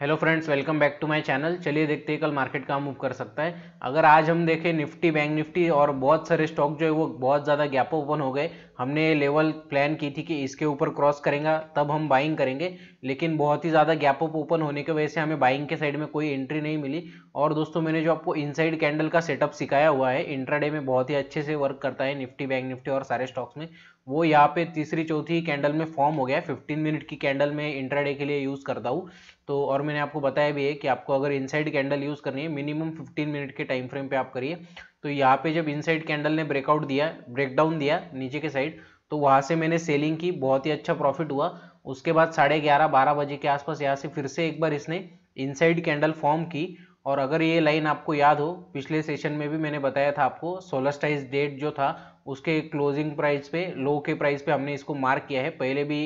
hello friends welcome back to my channel चलिए देखते हैं कल मार्केट कहाँ मूव कर सकता है अगर आज हम देखें निफ्टी बैंक निफ्टी और बहुत सारे स्टॉक जो है वो बहुत ज़्यादा गैप ओपन हो गए हमने लेवल प्लान की थी कि इसके ऊपर क्रॉस करेंगे तब हम बाइंग करेंगे लेकिन बहुत ही ज़्यादा गैप अप ओपन होने की वजह से हमें बाइंग के साइड में कोई एंट्री नहीं मिली और दोस्तों मैंने जो आपको इनसाइड कैंडल का सेटअप सिखाया हुआ है इंट्राडे में बहुत ही अच्छे से वर्क करता है निफ्टी बैंक निफ्टी और सारे स्टॉक्स में वो यहाँ पे तीसरी चौथी कैंडल में फॉर्म हो गया है 15 मिनट की कैंडल में इंट्राडे के लिए यूज़ करता हूँ तो और मैंने आपको बताया भी है कि आपको अगर इनसाइड कैंडल यूज़ करनी है मिनिमम 15 मिनट के टाइम फ्रेम पे आप करिए तो यहाँ पे जब इनसाइड कैंडल ने ब्रेकआउट दिया ब्रेकडाउन दिया नीचे के साइड तो वहाँ से मैंने सेलिंग की बहुत ही अच्छा प्रॉफिट हुआ उसके बाद साढ़े ग्यारह बारह बजे के आसपास यहाँ से फिर से एक बार इसने इनसाइड कैंडल फॉर्म की और अगर ये लाइन आपको याद हो पिछले सेशन में भी मैंने बताया था आपको सोलस्टाइज डेट जो था उसके क्लोजिंग प्राइस पे लो के प्राइस पे हमने इसको मार्क किया है पहले भी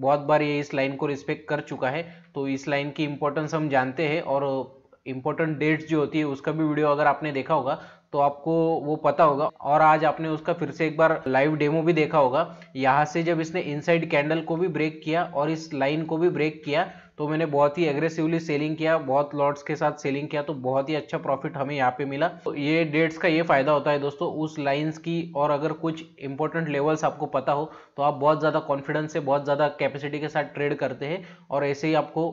बहुत बार ये इस लाइन को रिस्पेक्ट कर चुका है तो इस लाइन की इम्पोर्टेंस हम जानते हैं और इम्पोर्टेंट डेट्स जो होती है उसका भी वीडियो अगर आपने देखा होगा तो आपको वो पता होगा और आज आपने उसका फिर से एक बार लाइव डेमो भी देखा होगा यहाँ से जब इसने इनसाइड कैंडल को भी ब्रेक किया और इस लाइन को भी ब्रेक किया तो मैंने बहुत ही एग्रेसिवली सेलिंग किया बहुत लॉट्स के साथ सेलिंग किया तो बहुत ही अच्छा प्रॉफिट हमें यहाँ पे मिला तो ये डेट्स का ये फायदा होता है दोस्तों उस लाइंस की और अगर कुछ इंपॉर्टेंट लेवल्स आपको पता हो तो आप बहुत ज़्यादा कॉन्फिडेंस से बहुत ज़्यादा कैपेसिटी के साथ ट्रेड करते हैं और ऐसे ही आपको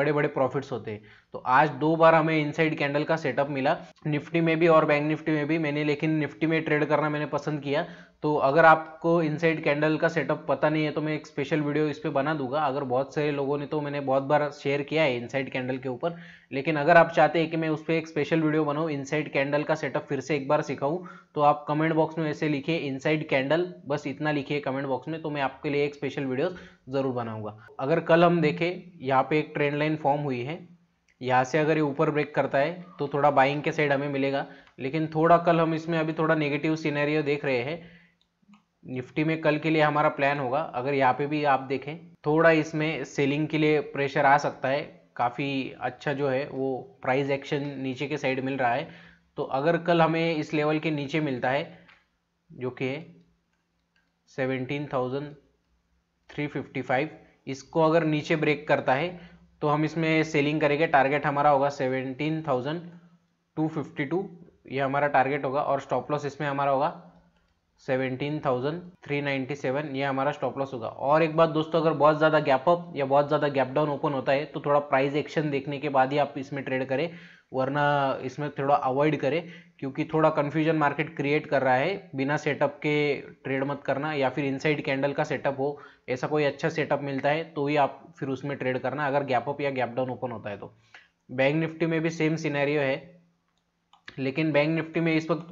बड़े बड़े प्रॉफिट्स होते हैं तो आज दो बार हमें इनसाइड कैंडल का सेटअप मिला निफ्टी में भी और बैंक निफ्टी में भी मैंने लेकिन निफ्टी में ट्रेड करना मैंने पसंद किया तो अगर आपको इनसाइड कैंडल का सेटअप पता नहीं है तो मैं एक स्पेशल वीडियो इस पर बना दूंगा अगर बहुत सारे लोगों ने तो मैंने बहुत बार शेयर किया है इनसाइड कैंडल के ऊपर लेकिन अगर आप चाहते हैं कि मैं उस पर एक स्पेशल वीडियो बनाऊँ इनसाइड कैंडल का सेटअप फिर से एक बार सिखाऊँ तो आप कमेंट बॉक्स में ऐसे लिखिए इनसाइड कैंडल बस इतना लिखिए कमेंट बॉक्स में तो मैं आपके लिए एक स्पेशल वीडियो ज़रूर बनाऊंगा अगर कल हम देखें यहाँ पर एक ट्रेंड लाइन फॉर्म हुई है यहाँ से अगर ये ऊपर ब्रेक करता है तो थोड़ा बाइंग के साइड हमें मिलेगा लेकिन थोड़ा कल हम इसमें अभी थोड़ा नेगेटिव सीनेरियो देख रहे हैं निफ्टी में कल के लिए हमारा प्लान होगा अगर यहाँ पे भी आप देखें थोड़ा इसमें सेलिंग के लिए प्रेशर आ सकता है काफ़ी अच्छा जो है वो प्राइस एक्शन नीचे के साइड मिल रहा है तो अगर कल हमें इस लेवल के नीचे मिलता है जो कि है seventeen thousand three fifty five इसको अगर नीचे ब्रेक करता है तो हम इसमें सेलिंग करेंगे टारगेट हमारा होगा seventeen thousand two fifty two ये हमारा टारगेट होगा और स्टॉप लॉस इसमें हमारा होगा 17,397 ये हमारा स्टॉप लॉस होगा और एक बात दोस्तों अगर बहुत ज़्यादा गैप अप या बहुत ज़्यादा गैप डाउन ओपन होता है तो थोड़ा प्राइस एक्शन देखने के बाद ही आप इसमें ट्रेड करें वरना इसमें थोड़ा अवॉइड करें क्योंकि थोड़ा कन्फ्यूजन मार्केट क्रिएट कर रहा है बिना सेटअप के ट्रेड मत करना या फिर इनसाइड कैंडल का सेटअप हो ऐसा कोई अच्छा सेटअप मिलता है तो ही आप फिर उसमें ट्रेड करना अगर गैप अप या गैप डाउन ओपन होता है तो बैंक निफ्टी में भी सेम सीनैरियो है लेकिन बैंक निफ्टी में इस वक्त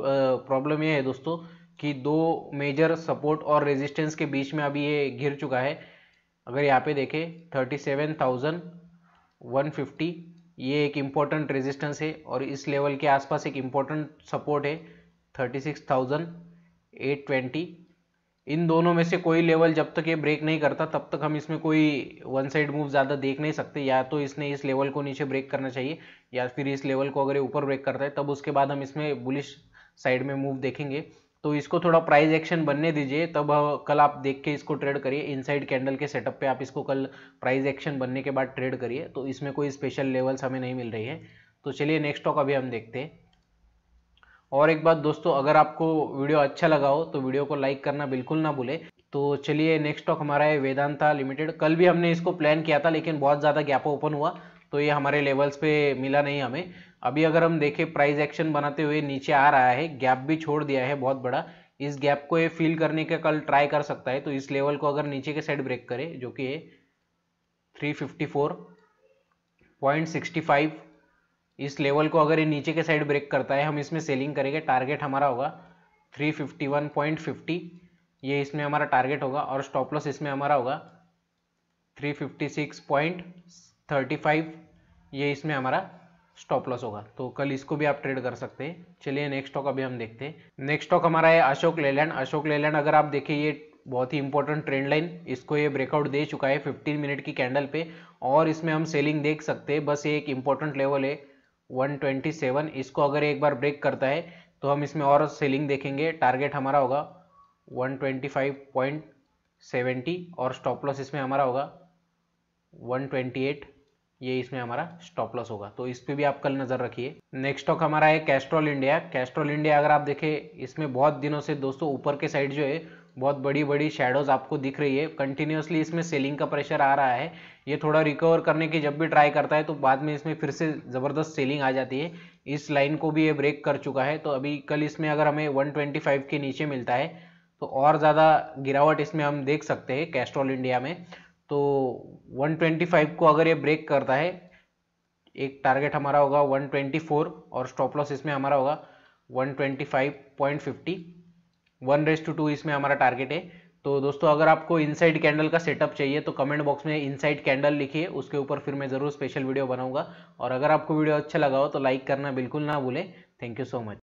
प्रॉब्लम ये है दोस्तों कि दो मेजर सपोर्ट और रेजिस्टेंस के बीच में अभी ये घिर चुका है अगर यहाँ पे देखें thirty seven thousand one fifty ये एक इम्पॉर्टेंट रेजिस्टेंस है और इस लेवल के आसपास एक इम्पोर्टेंट सपोर्ट है thirty six thousand eight twenty इन दोनों में से कोई लेवल जब तक ये ब्रेक नहीं करता तब तक हम इसमें कोई वन साइड मूव ज़्यादा देख नहीं सकते या तो इसने इस लेवल को नीचे ब्रेक करना चाहिए या फिर इस लेवल को अगर ये ऊपर ब्रेक करता है तब उसके बाद हम इसमें बुलिश साइड में मूव देखेंगे तो इसको थोड़ा प्राइस एक्शन बनने दीजिए तब कल आप देख के इसको ट्रेड करिए इनसाइड कैंडल के सेटअप पे आप इसको कल प्राइस एक्शन बनने के बाद ट्रेड करिए तो इसमें कोई स्पेशल लेवल्स हमें नहीं मिल रही है तो चलिए नेक्स्ट स्टॉक अभी हम देखते हैं और एक बात दोस्तों अगर आपको वीडियो अच्छा लगा हो तो वीडियो को लाइक करना बिल्कुल ना भूले तो चलिए नेक्स्ट स्टॉक हमारा है वेदांता लिमिटेड कल भी हमने इसको प्लान किया था लेकिन बहुत ज़्यादा गैप ओपन हुआ तो ये हमारे लेवल्स पे मिला नहीं हमें अभी अगर हम देखें प्राइस एक्शन बनाते हुए नीचे आ रहा है गैप भी छोड़ दिया है बहुत बड़ा इस गैप को ये फिल करने का कल ट्राई कर सकता है तो इस लेवल को अगर नीचे के साइड ब्रेक करे जो कि three fifty four point sixty five इस लेवल को अगर ये नीचे के साइड ब्रेक करता है हम इसमें सेलिंग करेंगे टारगेट हमारा होगा three fifty one point fifty ये इसमें हमारा टारगेट होगा और स्टॉप लॉस इसमें हमारा होगा three fifty six point thirty five ये इसमें हमारा स्टॉप लॉस होगा तो कल इसको भी आप ट्रेड कर सकते हैं चलिए नेक्स्ट स्टॉक अभी हम देखते हैं नेक्स्ट स्टॉक हमारा है अशोक लेलैंड अशोक लेलैंड अगर आप देखिए ये बहुत ही इंपॉर्टेंट ट्रेंड लाइन इसको ये ब्रेकआउट दे चुका है फिफ्टीन मिनट की कैंडल पे और इसमें हम सेलिंग देख सकते हैं बस ये एक इंपॉर्टेंट लेवल है वन इसको अगर एक बार ब्रेक करता है तो हम इसमें और सेलिंग देखेंगे टारगेट हमारा होगा 125.70 और स्टॉप लॉस इसमें हमारा होगा 128 ये इसमें हमारा स्टॉप लॉस होगा तो इस पर भी आप कल नज़र रखिए नेक्स्ट स्टॉक हमारा है कैस्ट्रॉल इंडिया कैस्ट्रॉल इंडिया अगर आप देखें इसमें बहुत दिनों से दोस्तों ऊपर के साइड जो है बहुत बड़ी बड़ी शेडोज आपको दिख रही है कंटिन्यूसली इसमें सेलिंग का प्रेशर आ रहा है ये थोड़ा रिकवर करने की जब भी ट्राई करता है तो बाद में इसमें फिर से ज़बरदस्त सेलिंग आ जाती है इस लाइन को भी ये ब्रेक कर चुका है तो अभी कल इसमें अगर हमें 125 के नीचे मिलता है तो और ज़्यादा गिरावट इसमें हम देख सकते हैं कैस्ट्रॉल इंडिया में तो 125 को अगर ये ब्रेक करता है एक टारगेट हमारा होगा 124 और स्टॉप लॉस इसमें हमारा होगा 125.50 वन रेस टू टू इसमें हमारा टारगेट है तो दोस्तों अगर आपको इनसाइड कैंडल का सेटअप चाहिए तो कमेंट बॉक्स में इनसाइड कैंडल लिखिए उसके ऊपर फिर मैं ज़रूर स्पेशल वीडियो बनाऊंगा और अगर आपको वीडियो अच्छा लगा हो तो लाइक करना बिल्कुल ना भूलें थैंक यू सो मच